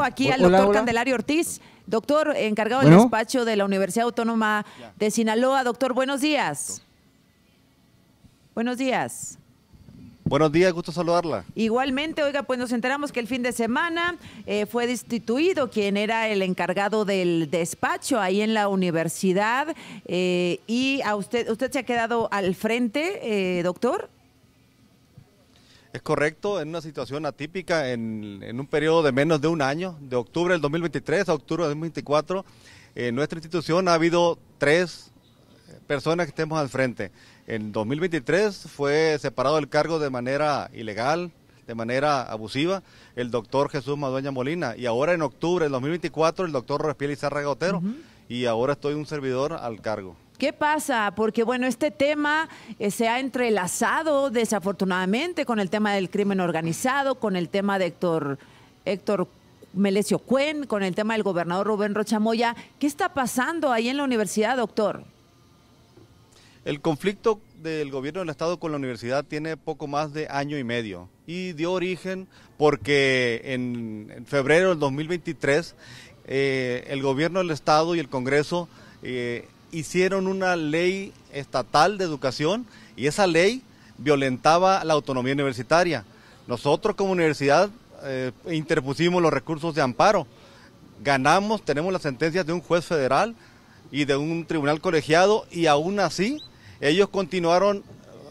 Aquí al doctor Candelario Ortiz, doctor encargado del despacho de la Universidad Autónoma de Sinaloa. Doctor, buenos días. Buenos días. Buenos días, gusto saludarla. Igualmente, oiga, pues nos enteramos que el fin de semana eh, fue destituido quien era el encargado del despacho ahí en la universidad eh, y a usted, usted se ha quedado al frente, eh, doctor. Es correcto, en una situación atípica, en, un periodo de menos de un año, de octubre del 2023 a octubre del 2024, en eh, nuestra institución ha habido tres eh, personas que estemos al frente. En 2023 fue separado el cargo de manera ilegal, de manera abusiva, el doctor Jesús Madueña Molina. Y ahora en octubre del 2024 el doctor Rospiel Izarra Gotero. Y ahora estoy un servidor al cargo. ¿Qué pasa? Porque bueno, este tema eh, se ha entrelazado desafortunadamente con el tema del crimen organizado, con el tema de Héctor, Héctor Melesio Cuen, con el tema del gobernador Rubén Rochamoya. ¿Qué está pasando ahí en la universidad, doctor? El conflicto del gobierno del estado con la universidad tiene poco más de año y medio y dio origen porque en, febrero del 2023 eh, el gobierno del estado y el Congreso eh, hicieron una ley estatal de educación y esa ley violentaba la autonomía universitaria. Nosotros como universidad eh, interpusimos los recursos de amparo, ganamos, tenemos las sentencias de un juez federal y de un tribunal colegiado y aún así ellos continuaron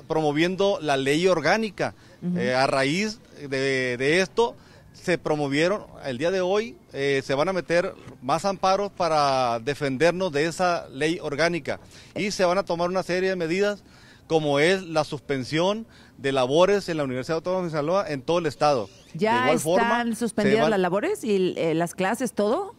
promoviendo la ley orgánica. Eh, a raíz de esto se promovieron, el día de hoy eh, se van a meter más amparos para defendernos de esa ley orgánica y se van a tomar una serie de medidas como es la suspensión de labores en la Universidad Autónoma de Sinaloa en todo el estado. ¿Ya de igual están suspendidas las labores y eh, las clases, todo?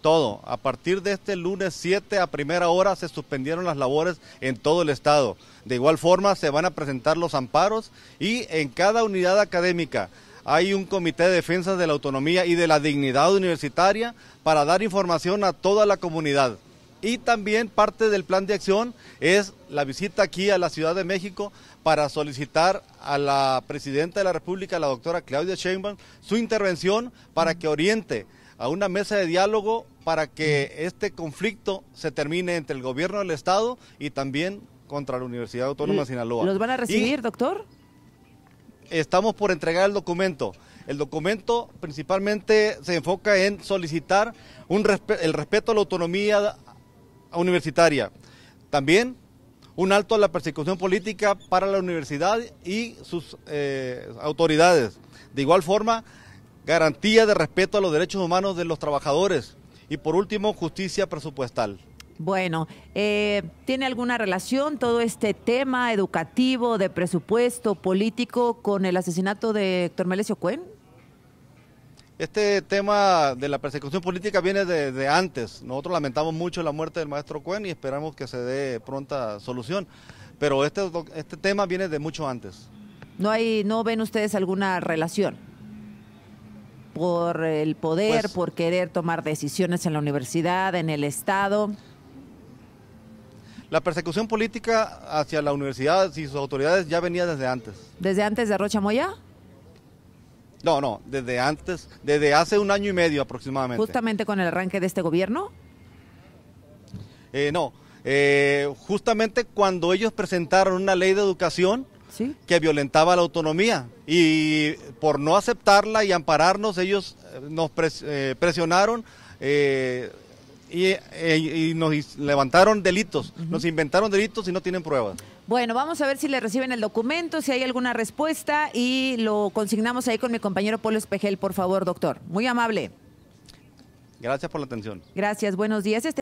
Todo. A partir de este lunes 7 a primera hora se suspendieron las labores en todo el estado. De igual forma se van a presentar los amparos y en cada unidad académica hay un comité de defensa de la autonomía y de la dignidad universitaria para dar información a toda la comunidad. Y también parte del plan de acción es la visita aquí a la Ciudad de México para solicitar a la Presidenta de la República, la doctora Claudia Sheinbaum, su intervención para que oriente a una mesa de diálogo para que este conflicto se termine entre el gobierno del Estado y también contra la Universidad Autónoma de Sinaloa. ¿Nos van a recibir, doctor? Estamos por entregar el documento. El documento principalmente se enfoca en solicitar el respeto a la autonomía universitaria. También un alto a la persecución política para la universidad y sus eh, autoridades. De igual forma, garantía de respeto a los derechos humanos de los trabajadores. Y por último, justicia presupuestal. Bueno, eh, ¿tiene alguna relación todo este tema educativo, de presupuesto, político con el asesinato de Héctor Melesio Cuen? Este tema de la persecución política viene de antes. Nosotros lamentamos mucho la muerte del maestro Cuen y esperamos que se dé pronta solución. Pero este, este tema viene de mucho antes. ¿No, hay, ¿No ven ustedes alguna relación? Por el poder, pues por querer tomar decisiones en la universidad, en el Estado. La persecución política hacia la universidad y sus autoridades ya venía desde antes. ¿Desde antes de Rocha Moya? No, no, desde antes, desde hace un año y medio aproximadamente. ¿Justamente con el arranque de este gobierno? Eh, no, eh, justamente cuando ellos presentaron una ley de educación que violentaba la autonomía y por no aceptarla y ampararnos ellos eh, nos presionaron eh, y, nos levantaron delitos, nos inventaron delitos y no tienen pruebas. Bueno, vamos a ver si le reciben el documento, si hay alguna respuesta y lo consignamos ahí con mi compañero Polo Espejel, por favor, doctor. Muy amable. Gracias por la atención. Gracias, buenos días. Este